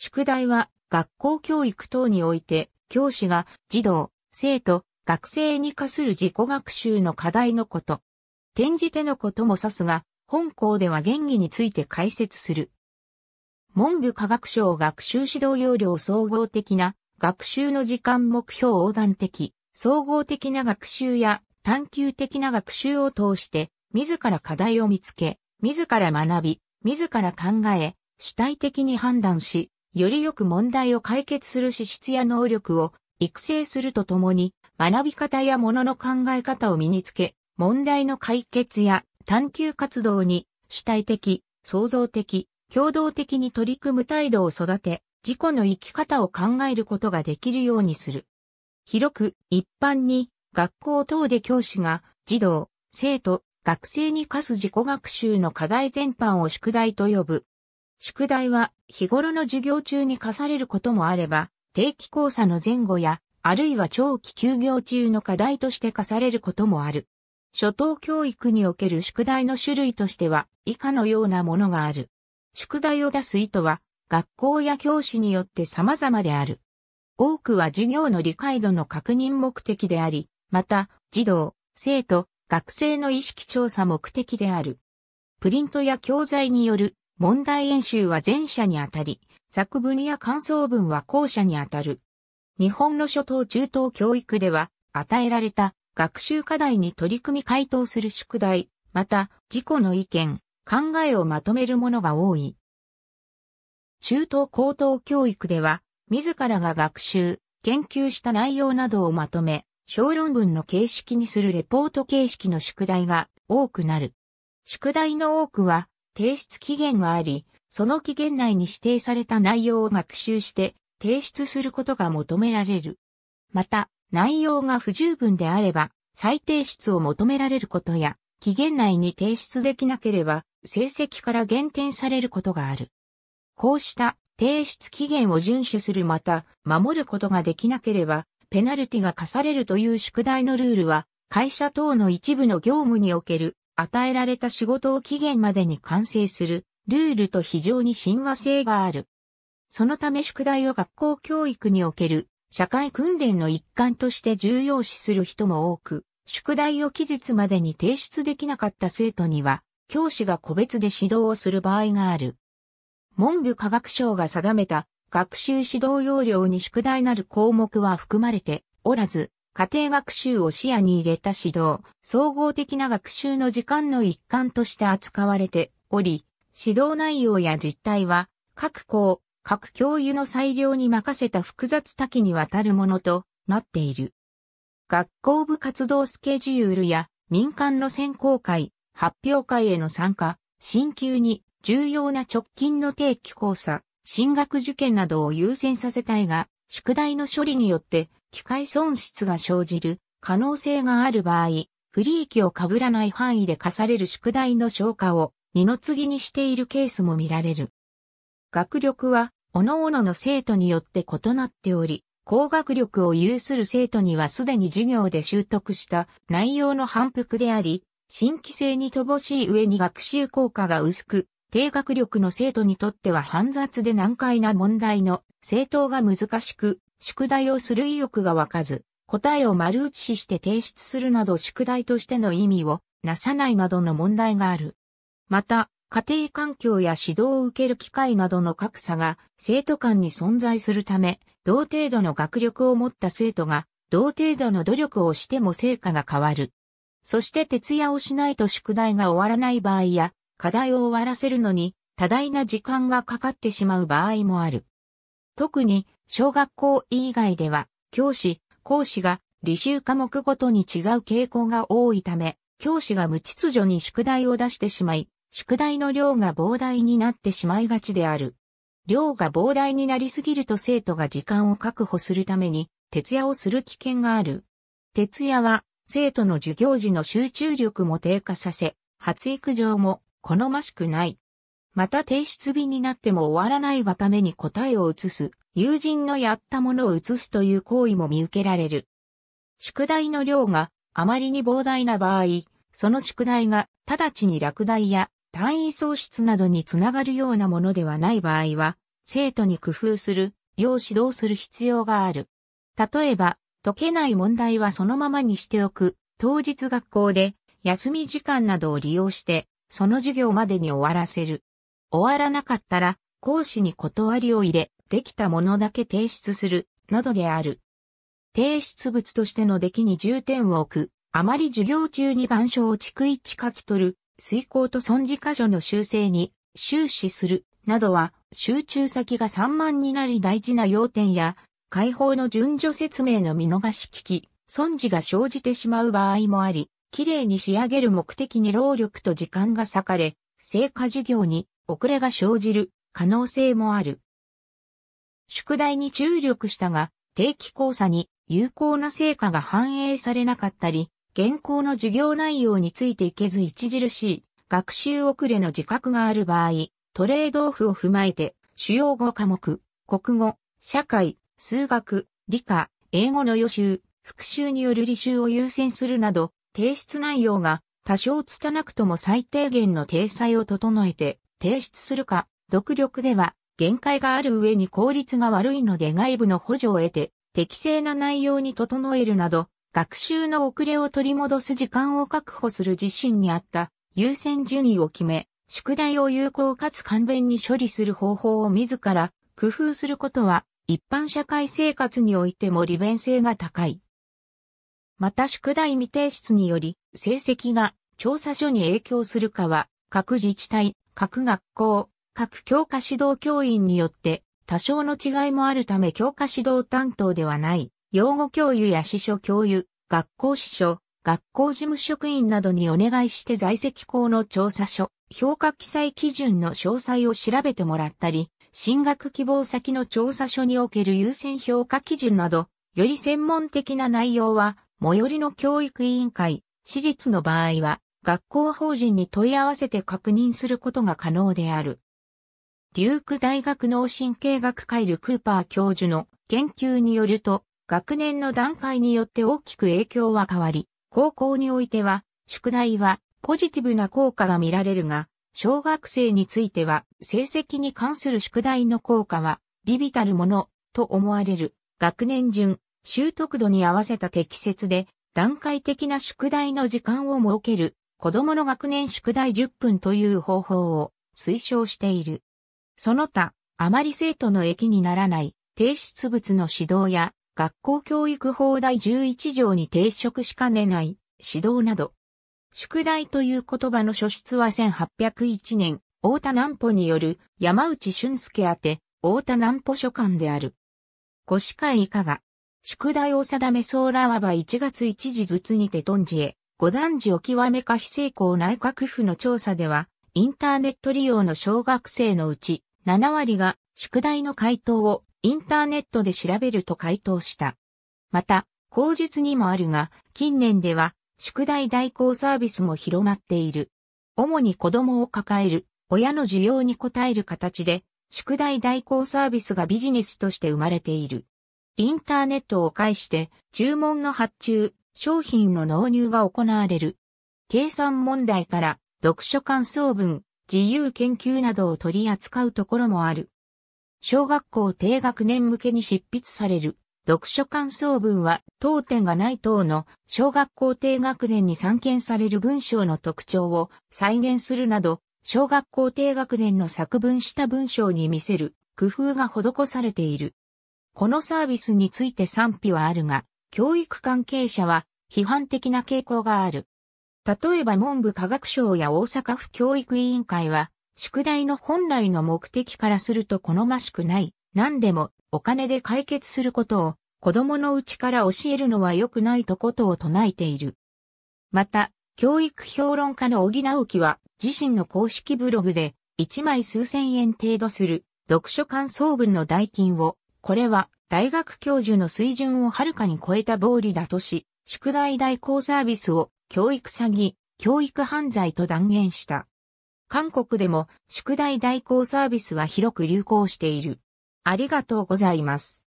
宿題は学校教育等において、教師が児童、生徒、学生に課する自己学習の課題のこと。転じてのことも指すが、本校では原義について解説する。文部科学省学習指導要領総合的な学習の時間目標横断的、総合的な学習や探求的な学習を通して、自ら課題を見つけ、自ら学び、自ら考え、主体的に判断し、よりよく問題を解決する資質や能力を育成するとともに、学び方やものの考え方を身につけ、問題の解決や探求活動に主体的、創造的、共同的に取り組む態度を育て、自己の生き方を考えることができるようにする。広く、一般に、学校等で教師が、児童、生徒、学生に課す自己学習の課題全般を宿題と呼ぶ。宿題は日頃の授業中に課されることもあれば、定期講座の前後や、あるいは長期休業中の課題として課されることもある。初等教育における宿題の種類としては、以下のようなものがある。宿題を出す意図は、学校や教師によって様々である。多くは授業の理解度の確認目的であり、また、児童、生徒、学生の意識調査目的である。プリントや教材による問題演習は前者にあたり、作文や感想文は後者にあたる。日本の初等中等教育では、与えられた学習課題に取り組み回答する宿題、また、自己の意見、考えをまとめるものが多い。中等高等教育では、自らが学習、研究した内容などをまとめ、小論文の形式にするレポート形式の宿題が多くなる。宿題の多くは、提出期限があり、その期限内に指定された内容を学習して提出することが求められる。また、内容が不十分であれば、再提出を求められることや、期限内に提出できなければ、成績から減点されることがある。こうした提出期限を遵守するまた、守ることができなければ、ペナルティが課されるという宿題のルールは、会社等の一部の業務における与えられた仕事を期限までに完成する、ルールと非常に親和性がある。そのため宿題を学校教育における社会訓練の一環として重要視する人も多く、宿題を期日までに提出できなかった生徒には、教師が個別で指導をする場合がある。文部科学省が定めた学習指導要領に宿題なる項目は含まれておらず、家庭学習を視野に入れた指導、総合的な学習の時間の一環として扱われており、指導内容や実態は、各校、各教諭の裁量に任せた複雑多岐にわたるものとなっている。学校部活動スケジュールや民間の選考会、発表会への参加、進級に重要な直近の定期講座、進学受験などを優先させたいが、宿題の処理によって機械損失が生じる可能性がある場合、不利益を被らない範囲で課される宿題の消化を二の次にしているケースも見られる。学力は、各々の生徒によって異なっており、高学力を有する生徒にはすでに授業で習得した内容の反復であり、新規性に乏しい上に学習効果が薄く、低学力の生徒にとっては煩雑で難解な問題の正答が難しく、宿題をする意欲が湧かず、答えを丸写しして提出するなど宿題としての意味をなさないなどの問題がある。また、家庭環境や指導を受ける機会などの格差が生徒間に存在するため、同程度の学力を持った生徒が、同程度の努力をしても成果が変わる。そして徹夜をしないと宿題が終わらない場合や、課題を終わらせるのに多大な時間がかかってしまう場合もある。特に小学校以外では教師、講師が履修科目ごとに違う傾向が多いため、教師が無秩序に宿題を出してしまい、宿題の量が膨大になってしまいがちである。量が膨大になりすぎると生徒が時間を確保するために、徹夜をする危険がある。徹夜は、生徒の授業時の集中力も低下させ、発育上も好ましくない。また提出日になっても終わらないがために答えを移す、友人のやったものを移すという行為も見受けられる。宿題の量があまりに膨大な場合、その宿題が直ちに落第や単位喪失などにつながるようなものではない場合は、生徒に工夫する、要指導する必要がある。例えば、解けない問題はそのままにしておく、当日学校で休み時間などを利用して、その授業までに終わらせる。終わらなかったら、講師に断りを入れ、できたものだけ提出する、などである。提出物としての出来に重点を置く、あまり授業中に板書を逐一書き取る、遂行と損事箇所の修正に終始する、などは、集中先が散漫になり大事な要点や、解放の順序説明の見逃し聞き、損事が生じてしまう場合もあり、きれいに仕上げる目的に労力と時間が割かれ、成果授業に遅れが生じる可能性もある。宿題に注力したが、定期講座に有効な成果が反映されなかったり、現行の授業内容についていけず著しい学習遅れの自覚がある場合、トレードオフを踏まえて、主要語科目、国語、社会、数学、理科、英語の予習、復習による履修を優先するなど、提出内容が多少拙なくとも最低限の体裁を整えて、提出するか、独力では限界がある上に効率が悪いので外部の補助を得て適正な内容に整えるなど、学習の遅れを取り戻す時間を確保する自身にあった優先順位を決め、宿題を有効かつ簡便に処理する方法を自ら工夫することは一般社会生活においても利便性が高い。また宿題未提出により成績が調査書に影響するかは各自治体、各学校、各教科指導教員によって多少の違いもあるため教科指導担当ではない、養護教諭や司書教諭、学校司書、学校事務職員などにお願いして在籍校の調査書、評価記載基準の詳細を調べてもらったり、進学希望先の調査書における優先評価基準など、より専門的な内容は、最寄りの教育委員会、私立の場合は、学校法人に問い合わせて確認することが可能である。デューク大学脳神経学会ル・クーパー教授の研究によると、学年の段階によって大きく影響は変わり、高校においては、宿題はポジティブな効果が見られるが、小学生については、成績に関する宿題の効果は、微々たるもの、と思われる。学年順、習得度に合わせた適切で、段階的な宿題の時間を設ける子供の学年宿題10分という方法を推奨している。その他、あまり生徒の益にならない提出物の指導や学校教育法第11条に抵触しかねない指導など。宿題という言葉の書出は1801年、大田南穂による山内俊介宛て、大田南穂書館である。ご司会いかが宿題を定めそうらはば1月1時ずつにて頓じへ。五段時を極めか非成功内閣府の調査では、インターネット利用の小学生のうち7割が宿題の回答をインターネットで調べると回答した。また、口述にもあるが、近年では宿題代行サービスも広まっている。主に子供を抱える親の需要に応える形で、宿題代行サービスがビジネスとして生まれている。インターネットを介して、注文の発注、商品の納入が行われる。計算問題から読書感想文、自由研究などを取り扱うところもある。小学校低学年向けに執筆される読書感想文は当店がない等の小学校低学年に散見される文章の特徴を再現するなど小学校低学年の作文した文章に見せる工夫が施されている。このサービスについて賛否はあるが、教育関係者は批判的な傾向がある。例えば文部科学省や大阪府教育委員会は、宿題の本来の目的からすると好ましくない、何でもお金で解決することを子供のうちから教えるのは良くないとことを唱えている。また、教育評論家の小木直樹は自身の公式ブログで1枚数千円程度する読書感想文の代金を、これは大学教授の水準をはるかに超えた暴利だとし、宿題代行サービスを教育詐欺、教育犯罪と断言した。韓国でも宿題代行サービスは広く流行している。ありがとうございます。